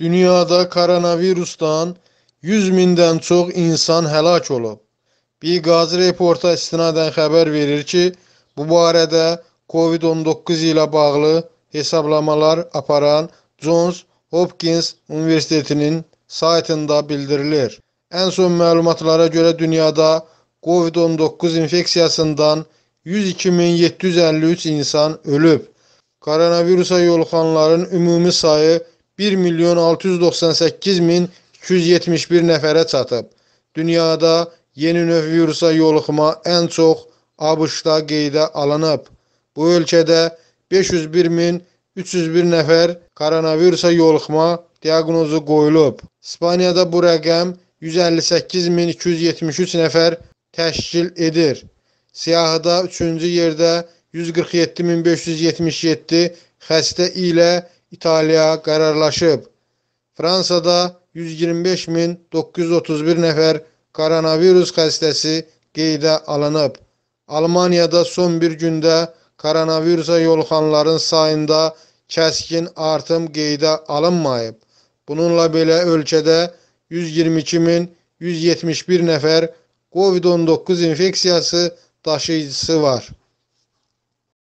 Dünyada koronavirusdan 100 mindən çox insan həlak olub. Bir qazi reporta istinadən xəbər verir ki, bu barədə COVID-19 ilə bağlı hesablamalar aparan Johns Hopkins Universitetinin saytında bildirilir. Ən son məlumatlara görə dünyada COVID-19 infeksiyasından 102753 insan ölüb. Koronavirusa yoluxanların ümumi sayı 1 milyon 698 min 271 nəfərə çatıb. Dünyada yeni növ virusa yoluxma ən çox ABŞ-da qeydə alınıb. Bu ölkədə 501 min 301 nəfər koronavirusa yoluxma diaqnozu qoyulub. İspaniyada bu rəqəm 158 min 273 nəfər təşkil edir. Siyahıda 3-cü yerdə 147 min 577 xəstə ilə İtalya kararlaşıp Fransa'da 125.931 nefer koronavirüs hastası qeydə alınıb. Almanya'da son bir gündə koronavirusa yoluxanların sayında kəskin artım qeydə alınmayıb. Bununla belə ölkədə 122.171 nəfər COVID-19 infeksiyası taşıyıcısı var.